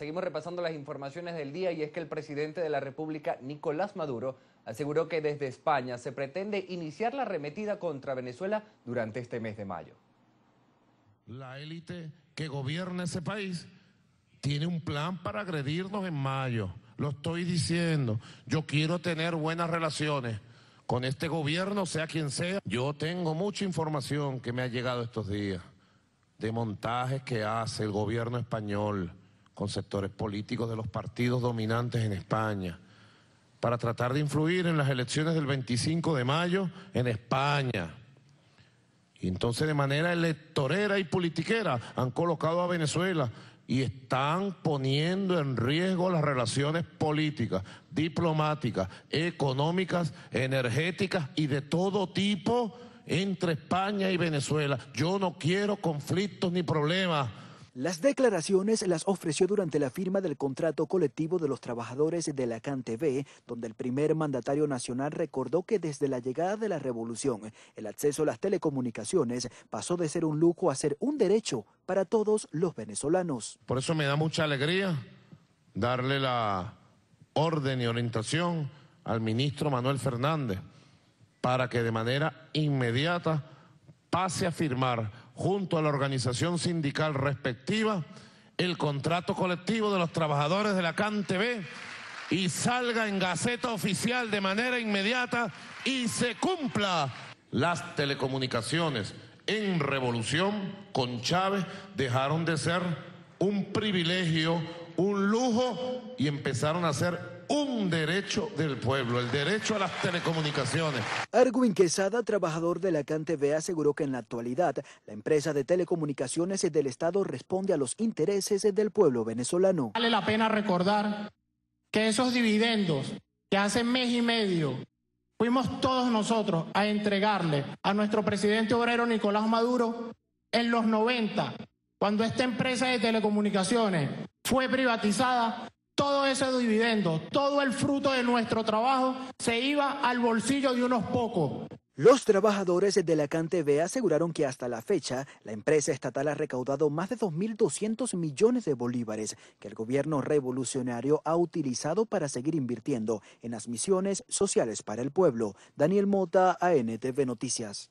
Seguimos repasando las informaciones del día y es que el presidente de la República, Nicolás Maduro, aseguró que desde España se pretende iniciar la arremetida contra Venezuela durante este mes de mayo. La élite que gobierna ese país tiene un plan para agredirnos en mayo. Lo estoy diciendo. Yo quiero tener buenas relaciones con este gobierno, sea quien sea. Yo tengo mucha información que me ha llegado estos días de montajes que hace el gobierno español con sectores políticos de los partidos dominantes en España, para tratar de influir en las elecciones del 25 de mayo en España. Y entonces de manera electorera y politiquera han colocado a Venezuela y están poniendo en riesgo las relaciones políticas, diplomáticas, económicas, energéticas y de todo tipo entre España y Venezuela. Yo no quiero conflictos ni problemas. Las declaraciones las ofreció durante la firma del contrato colectivo de los trabajadores de la TV, donde el primer mandatario nacional recordó que desde la llegada de la revolución, el acceso a las telecomunicaciones pasó de ser un lujo a ser un derecho para todos los venezolanos. Por eso me da mucha alegría darle la orden y orientación al ministro Manuel Fernández para que de manera inmediata pase a firmar junto a la organización sindical respectiva, el contrato colectivo de los trabajadores de la CAN-TV y salga en Gaceta Oficial de manera inmediata y se cumpla. Las telecomunicaciones en revolución con Chávez dejaron de ser un privilegio, un lujo y empezaron a ser un derecho del pueblo, el derecho a las telecomunicaciones. Erwin Quesada, trabajador de la CanTV, aseguró que en la actualidad la empresa de telecomunicaciones del Estado responde a los intereses del pueblo venezolano. Vale la pena recordar que esos dividendos que hace mes y medio fuimos todos nosotros a entregarle a nuestro presidente obrero Nicolás Maduro en los 90, cuando esta empresa de telecomunicaciones fue privatizada todo ese dividendo, todo el fruto de nuestro trabajo se iba al bolsillo de unos pocos. Los trabajadores de la CanTV aseguraron que hasta la fecha la empresa estatal ha recaudado más de 2.200 millones de bolívares que el gobierno revolucionario ha utilizado para seguir invirtiendo en las misiones sociales para el pueblo. Daniel Mota, ANTV Noticias.